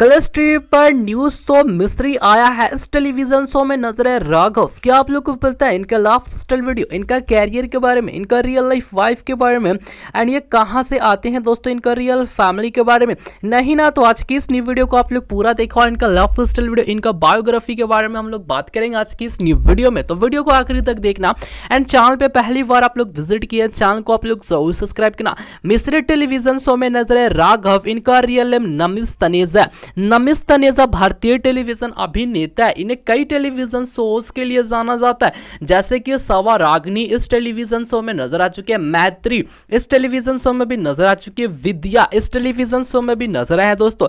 Colors TV पर news तो मिस्त्री आया है इस टेलीविजन शो में नजर है राघव क्या आप लोग को पता है इनका लाफ स्टाइल वीडियो इनका कैरियर के बारे में इनका रियल लाइफ वाइफ के बारे में एंड ये कहाँ से आते हैं दोस्तों इनका रियल फैमिली के बारे में नहीं ना तो आज की इस न्यू वीडियो को आप लोग पूरा देखो और इनका लाफ स्टाइल वीडियो इनका बायोग्राफी के बारे में हम लोग बात करेंगे आज की इस न्यू वीडियो में तो वीडियो को आखिरी तक देखना एंड चैनल पर पहली बार आप लोग विजिट किए चैनल को आप लोग जरूर सब्सक्राइब करना मिस्री टेलीविजन शो में नजर है राघव इनका रियल नेम नमिस तनेजा नमिस्ता नेजा भारतीय टेलीविजन अभिनेता है इन्हें कई टेलीविजन शोज के लिए जाना जाता है जैसे कि सवा रागनी इस टेलीविजन शो में नजर आ चुके हैं मैत्री इस टेलीविजन शो में भी नजर आ चुकी है विद्या इस टेलीविजन शो में भी नजर आए हैं दोस्तों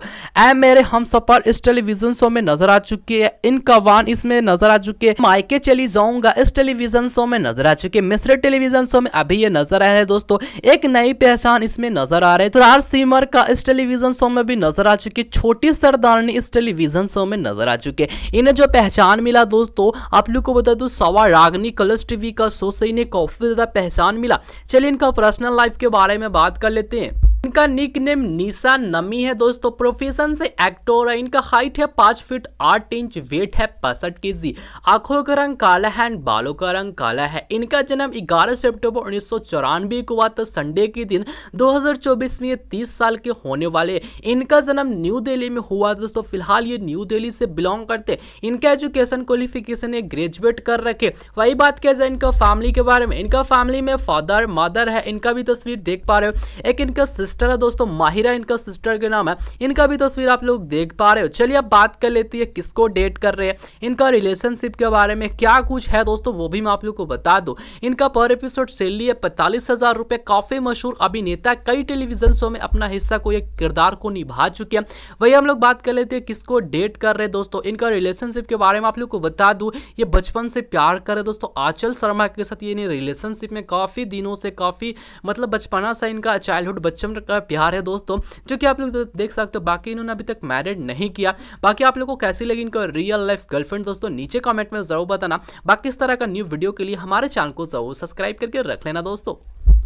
ए मेरे हम सफर इस टेलीविजन शो में नजर आ चुके हैं इन कवान इसमें नजर आ चुके हैं मायके चली जाऊंगा इस टेलीविजन शो में नजर आ चुके मिस्र मिश्र टेलीविजन शो में अभी ये नजर आ रहे हैं दोस्तों एक नई पहचान इसमें नजर आ रहे हैं तो सीमर का इस टेलीविजन शो में भी नजर आ चुकी है छोटी छोटी सरदारनी इस टेलीविजन शो में नजर आ चुके इन्हें जो पहचान मिला दोस्तों आप लोग को बता दो सवा रागनी कलर्स टीवी का शो से इन्हें काफी ज्यादा पहचान मिला चलिए इनका पर्सनल लाइफ के बारे में बात कर लेते हैं इनका निक नेम निशा नमी है दोस्तों प्रोफेशन से एक्टर है इनका हाइट है पांच फीट आठ इंच वेट है पैंसठ के जी आंखों का रंग काला है एंड बालों का रंग काला है इनका जन्म 11 सितंबर उन्नीस को हुआ था संडे के दिन 2024 में तीस साल के होने वाले इनका जन्म न्यू दिल्ली में हुआ दोस्तों फिलहाल ये न्यू दिल्ली से बिलोंग करते इनका एजुकेशन क्वालिफिकेशन है ग्रेजुएट कर रखे वही बात किया जाए इनका फैमिली के बारे में इनका फैमिली में फादर मदर है इनका भी तस्वीर देख पा रहे हो एक इनका सिस्टर है दोस्तों माहिरा इनका सिस्टर के नाम है इनका भी तस्वीर आप लोग देख पा रहे हो चलिए अब बात कर लेती है किसको डेट कर रहे हैं इनका रिलेशनशिप के बारे में क्या कुछ है दोस्तों वो भी मैं आप लोग को बता दूँ इनका पर एपिसोड सैलरी है पैंतालीस हज़ार काफ़ी मशहूर अभिनेता कई टेलीविजन शो में अपना हिस्सा को एक किरदार को निभा चुके हैं वही हम लोग बात कर लेते हैं किसको डेट कर रहे हैं दोस्तों इनका रिलेशनशिप के बारे में आप लोग को बता दूँ ये बचपन से प्यार कर रहे दोस्तों आंचल शर्मा के साथ ये रिलेशनशिप में काफ़ी दिनों से काफ़ी मतलब बचपना सा इनका चाइल्डहुड बचपन का प्यार है दोस्तों जो कि आप लोग तो देख सकते हो बाकी इन्होंने अभी तक मैरिड नहीं किया बाकी आप लोग को कैसी लगी इनका रियल लाइफ गर्लफ्रेंड दोस्तों नीचे कॉमेंट में जरूर बताना बाकी इस तरह का न्यू वीडियो के लिए हमारे चैनल को जरूर सब्सक्राइब करके रख लेना दोस्तों